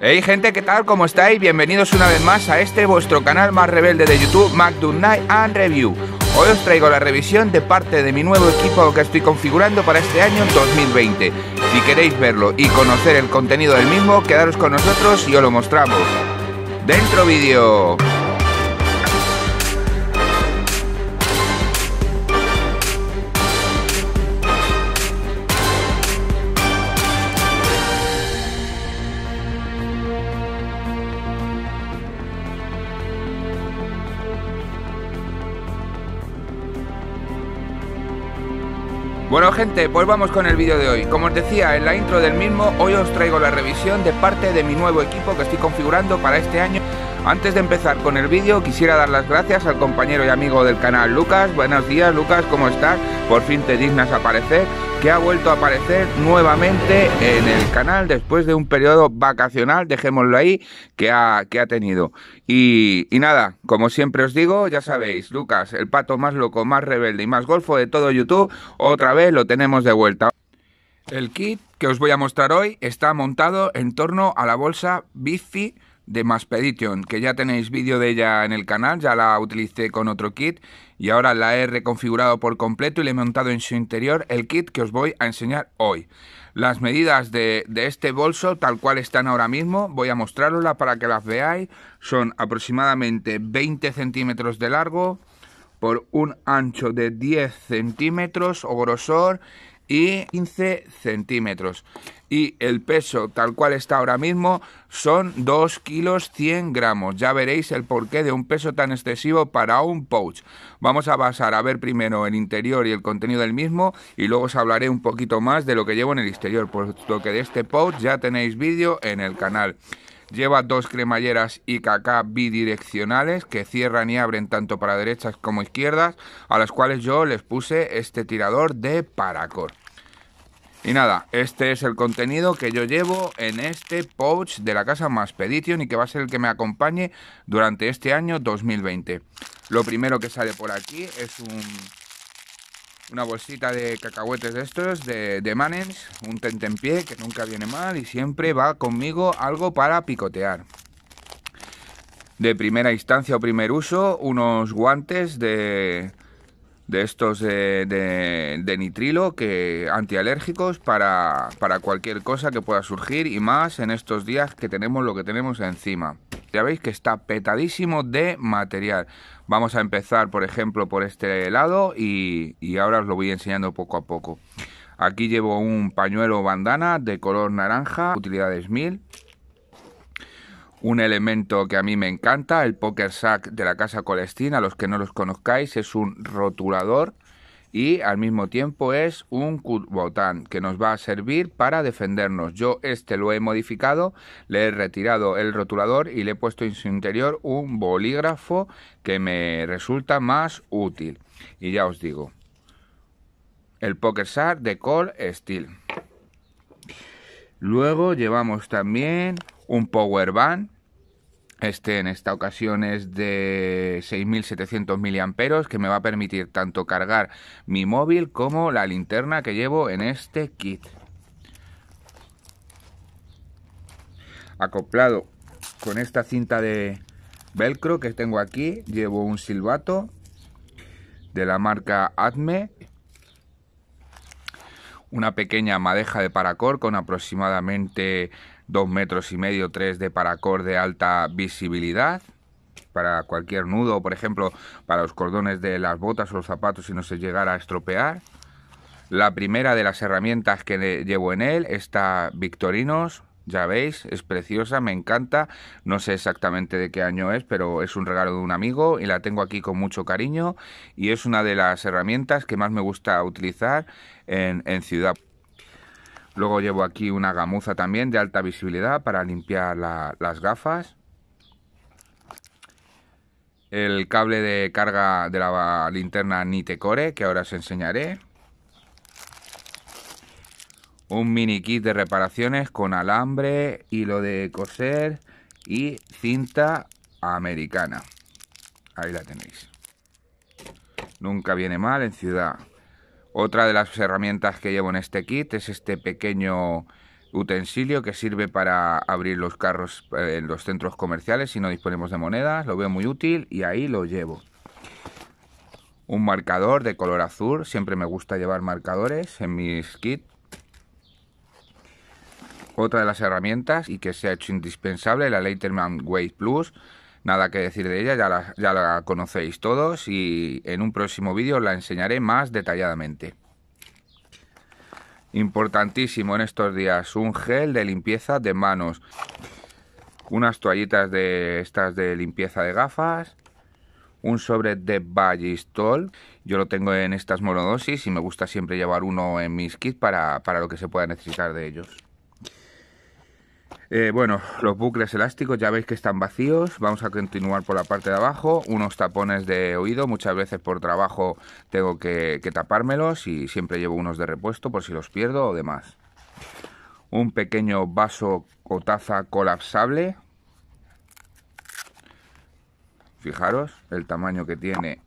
Hey gente, ¿qué tal? ¿Cómo estáis? Bienvenidos una vez más a este vuestro canal más rebelde de YouTube, MacDoom and Review. Hoy os traigo la revisión de parte de mi nuevo equipo que estoy configurando para este año 2020. Si queréis verlo y conocer el contenido del mismo, quedaros con nosotros y os lo mostramos. ¡Dentro vídeo! Bueno gente, pues vamos con el vídeo de hoy. Como os decía en la intro del mismo, hoy os traigo la revisión de parte de mi nuevo equipo que estoy configurando para este año antes de empezar con el vídeo quisiera dar las gracias al compañero y amigo del canal Lucas. Buenos días Lucas, ¿cómo estás? Por fin te dignas aparecer, que ha vuelto a aparecer nuevamente en el canal después de un periodo vacacional, dejémoslo ahí, que ha, que ha tenido. Y, y nada, como siempre os digo, ya sabéis, Lucas, el pato más loco, más rebelde y más golfo de todo YouTube, otra vez lo tenemos de vuelta. El kit que os voy a mostrar hoy está montado en torno a la bolsa Bifi de Maspedition, que ya tenéis vídeo de ella en el canal, ya la utilicé con otro kit y ahora la he reconfigurado por completo y le he montado en su interior el kit que os voy a enseñar hoy. Las medidas de, este bolso tal cual están ahora mismo, voy a mostrarla para que las veáis, son aproximadamente 20 centímetros de largo por un ancho de 10 centímetros o grosor y 15 centímetros. Y el peso tal cual está ahora mismo son 2 kilos 100 gramos. Ya veréis el porqué de un peso tan excesivo para un pouch. Vamos a basar a ver primero el interior y el contenido del mismo y luego os hablaré un poquito más de lo que llevo en el exterior, puesto que de este pouch ya tenéis vídeo en el canal. Lleva dos cremalleras IKK bidireccionales que cierran y abren tanto para derechas como izquierdas, a las cuales yo les puse este tirador de paracord. Y nada, este es el contenido que yo llevo en este pouch de la casa más y que va a ser el que me acompañe durante este año 2020. Lo primero que sale por aquí es un una bolsita de cacahuetes de estos, de, de Manens, un tentempié que nunca viene mal y siempre va conmigo algo para picotear. De primera instancia o primer uso, unos guantes de, de estos de, de, nitrilo que antialérgicos para, para cualquier cosa que pueda surgir y más en estos días que tenemos lo que tenemos encima. Ya veis que está petadísimo de material. Vamos a empezar, por ejemplo, por este lado y, ahora os lo voy enseñando poco a poco. Aquí llevo un pañuelo bandana de color naranja, utilidades 1000. Un elemento que a mí me encanta, el Poker Sack de la Casa Colestina, a los que no los conozcáis, es un rotulador y al mismo tiempo es un botán que nos va a servir para defendernos. Yo este lo he modificado, le he retirado el rotulador y le he puesto en su interior un bolígrafo que me resulta más útil. Y ya os digo, el Poker Star de Cole Steel. Luego llevamos también un Power Band este en esta ocasión es de 6.700 miliamperos que me va a permitir tanto cargar mi móvil como la linterna que llevo en este kit. Acoplado con esta cinta de velcro que tengo aquí, llevo un silbato de la marca ADME Una pequeña madeja de paracord con aproximadamente dos metros y medio, tres de paracord de alta visibilidad para cualquier nudo, por ejemplo, para los cordones de las botas o los zapatos si no se llegara a estropear. La primera de las herramientas que llevo en él está Victorinos, ya veis, es preciosa, me encanta, no sé exactamente de qué año es, pero es un regalo de un amigo y la tengo aquí con mucho cariño y es una de las herramientas que más me gusta utilizar en, en ciudad. Luego llevo aquí una gamuza también de alta visibilidad para limpiar las gafas. El cable de carga de la linterna Nitecore, que ahora os enseñaré. Un mini kit de reparaciones con alambre, hilo de coser y cinta americana. Ahí la tenéis. Nunca viene mal en ciudad. Otra de las herramientas que llevo en este kit es este pequeño utensilio que sirve para abrir los carros en eh, los centros comerciales si no disponemos de monedas. Lo veo muy útil y ahí lo llevo. Un marcador de color azul. Siempre me gusta llevar marcadores en mis kits. Otra de las herramientas y que se ha hecho indispensable, la Laterman Weight Plus Nada que decir de ella, ya la, conocéis todos y en un próximo vídeo la enseñaré más detalladamente. Importantísimo en estos días, un gel de limpieza de manos. Unas toallitas de estas de limpieza de gafas. Un sobre de Ballistol. Yo lo tengo en estas monodosis y me gusta siempre llevar uno en mis kits para lo que se pueda necesitar de ellos. Eh, bueno, los bucles elásticos ya veis que están vacíos. Vamos a continuar por la parte de abajo. Unos tapones de oído. Muchas veces por trabajo tengo que, que tapármelos y siempre llevo unos de repuesto por si los pierdo o demás. Un pequeño vaso o taza colapsable. Fijaros el tamaño que tiene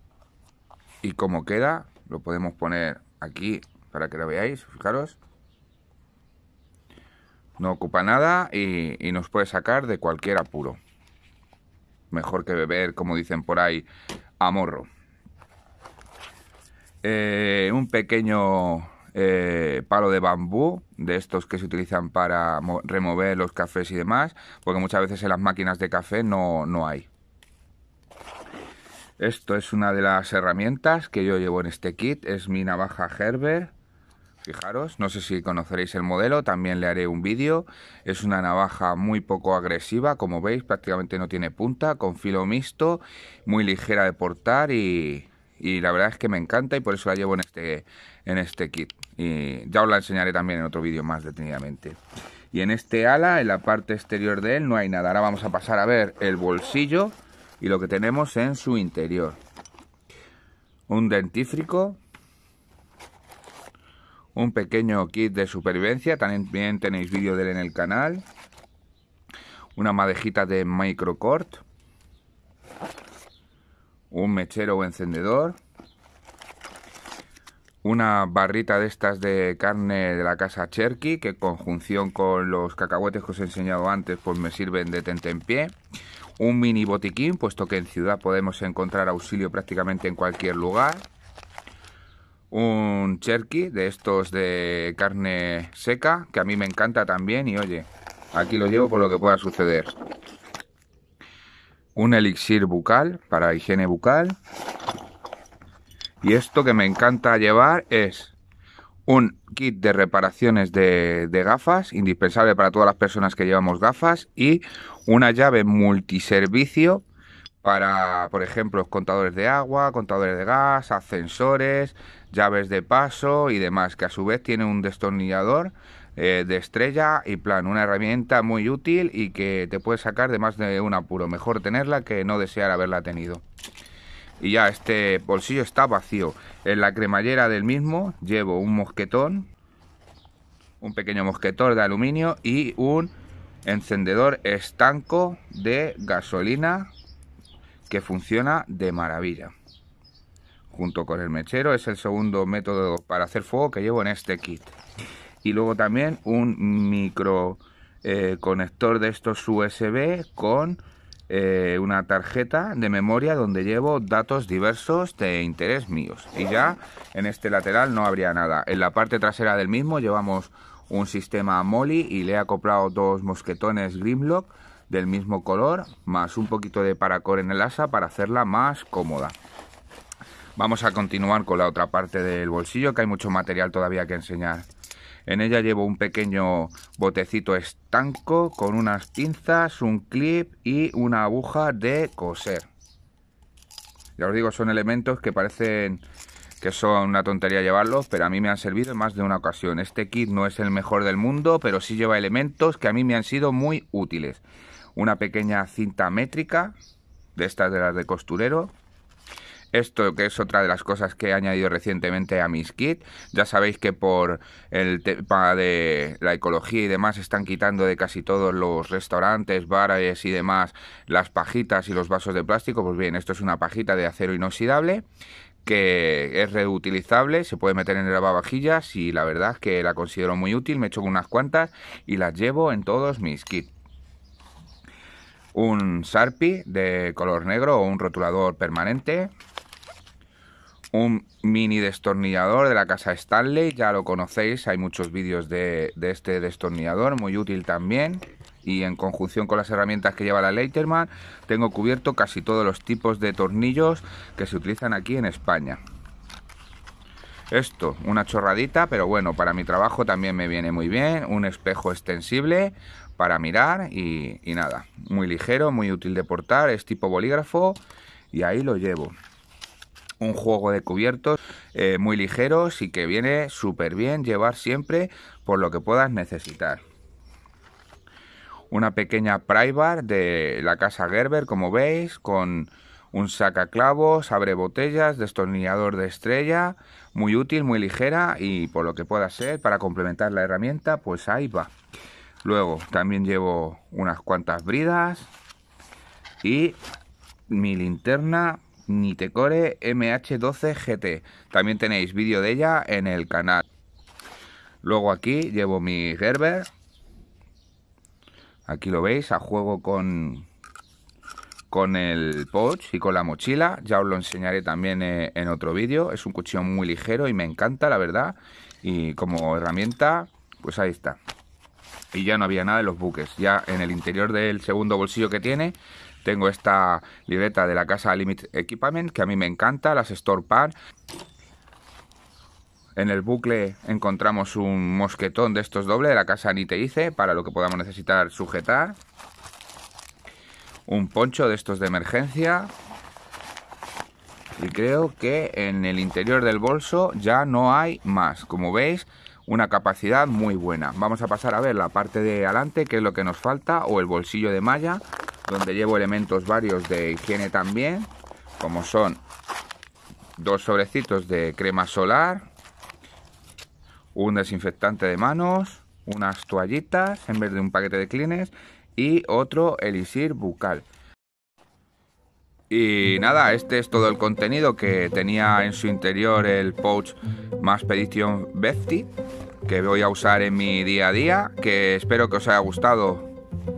y cómo queda. Lo podemos poner aquí para que lo veáis. Fijaros. No ocupa nada y, nos puede sacar de cualquier apuro. Mejor que beber, como dicen por ahí, a morro. Eh, un pequeño eh, palo de bambú, de estos que se utilizan para remover los cafés y demás, porque muchas veces en las máquinas de café no, no hay. Esto es una de las herramientas que yo llevo en este kit, es mi navaja Gerber Fijaros, no sé si conoceréis el modelo, también le haré un vídeo. Es una navaja muy poco agresiva, como veis, prácticamente no tiene punta, con filo mixto, muy ligera de portar y, la verdad es que me encanta y por eso la llevo en este, en este kit. Y ya os la enseñaré también en otro vídeo más detenidamente. Y en este ala, en la parte exterior de él, no hay nada. Ahora vamos a pasar a ver el bolsillo y lo que tenemos en su interior. Un dentífrico un pequeño kit de supervivencia, también tenéis vídeo de él en el canal, una madejita de microcort, un mechero o encendedor, una barrita de estas de carne de la casa Cherky, que en conjunción con los cacahuetes que os he enseñado antes, pues me sirven de pie Un mini botiquín, puesto que en ciudad podemos encontrar auxilio prácticamente en cualquier lugar un cherky de estos de carne seca, que a mí me encanta también y oye, aquí lo llevo por lo que pueda suceder. Un elixir bucal para higiene bucal. Y esto que me encanta llevar es un kit de reparaciones de, de gafas, indispensable para todas las personas que llevamos gafas, y una llave multiservicio para, por ejemplo, contadores de agua, contadores de gas, ascensores, llaves de paso y demás, que a su vez tiene un destornillador eh, de estrella y plan, una herramienta muy útil y que te puede sacar de más de un apuro. Mejor tenerla que no desear haberla tenido. Y ya, este bolsillo está vacío. En la cremallera del mismo llevo un mosquetón, un pequeño mosquetón de aluminio y un encendedor estanco de gasolina que funciona de maravilla. Junto con el mechero es el segundo método para hacer fuego que llevo en este kit. Y luego también un micro eh, conector de estos USB con eh, una tarjeta de memoria donde llevo datos diversos de interés míos. Y ya en este lateral no habría nada. En la parte trasera del mismo llevamos un sistema Molly y le he acoplado dos mosquetones Grimlock del mismo color, más un poquito de paracor en el asa para hacerla más cómoda. Vamos a continuar con la otra parte del bolsillo, que hay mucho material todavía que enseñar. En ella llevo un pequeño botecito estanco con unas pinzas, un clip y una aguja de coser. Ya os digo, son elementos que parecen que son una tontería llevarlos, pero a mí me han servido en más de una ocasión. Este kit no es el mejor del mundo, pero sí lleva elementos que a mí me han sido muy útiles una pequeña cinta métrica, de estas de las de costurero. Esto que es otra de las cosas que he añadido recientemente a mis kits. Ya sabéis que por el tema de la ecología y demás están quitando de casi todos los restaurantes, bares y demás las pajitas y los vasos de plástico. Pues bien, esto es una pajita de acero inoxidable que es reutilizable, se puede meter en el lavavajillas y la verdad es que la considero muy útil, me echo unas cuantas y las llevo en todos mis kits un Sharpie de color negro o un rotulador permanente, un mini destornillador de la casa Stanley, ya lo conocéis, hay muchos vídeos de, este destornillador, muy útil también. Y en conjunción con las herramientas que lleva la Leiterman, tengo cubierto casi todos los tipos de tornillos que se utilizan aquí en España. Esto, una chorradita, pero bueno, para mi trabajo también me viene muy bien. Un espejo extensible para mirar y, nada. Muy ligero, muy útil de portar, es tipo bolígrafo y ahí lo llevo un juego de cubiertos eh, muy ligeros y que viene súper bien llevar siempre por lo que puedas necesitar. Una pequeña pry de la casa Gerber, como veis, con un sacaclavos, abre botellas, destornillador de estrella, muy útil, muy ligera y por lo que pueda ser, para complementar la herramienta, pues ahí va. Luego también llevo unas cuantas bridas y mi linterna Nitecore MH12 GT. También tenéis vídeo de ella en el canal. Luego aquí llevo mi Gerber. Aquí lo veis, a juego con, con el pouch y con la mochila. Ya os lo enseñaré también eh, en otro vídeo. Es un cuchillo muy ligero y me encanta, la verdad. Y como herramienta, pues ahí está. Y ya no había nada en los buques. Ya en el interior del segundo bolsillo que tiene, tengo esta libreta de la casa Limit Equipment, que a mí me encanta, las Store Pan. En el bucle encontramos un mosquetón de estos dobles de la casa Niteice, para lo que podamos necesitar sujetar un poncho de estos de emergencia. Y creo que en el interior del bolso ya no hay más. Como veis, una capacidad muy buena. Vamos a pasar a ver la parte de adelante, que es lo que nos falta, o el bolsillo de malla, donde llevo elementos varios de higiene también, como son dos sobrecitos de crema solar, un desinfectante de manos, unas toallitas en vez de un paquete de clines y otro elixir bucal. Y nada, este es todo el contenido que tenía en su interior el pouch más Befty que voy a usar en mi día a día, que espero que os haya gustado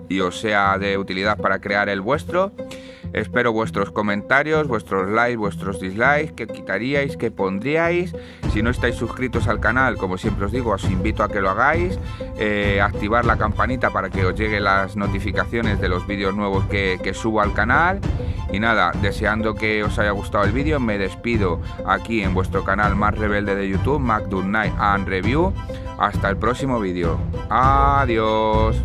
y os sea de utilidad para crear el vuestro. Espero vuestros comentarios, vuestros likes, vuestros dislikes, qué quitaríais, qué pondríais. Si no estáis suscritos al canal, como siempre os digo, os invito a que lo hagáis. Eh, activar la campanita para que os lleguen las notificaciones de los vídeos nuevos que, subo al canal. Y nada, deseando que os haya gustado el vídeo, me despido aquí en vuestro canal más rebelde de YouTube, MacDunay and Review. Hasta el próximo vídeo. Adiós.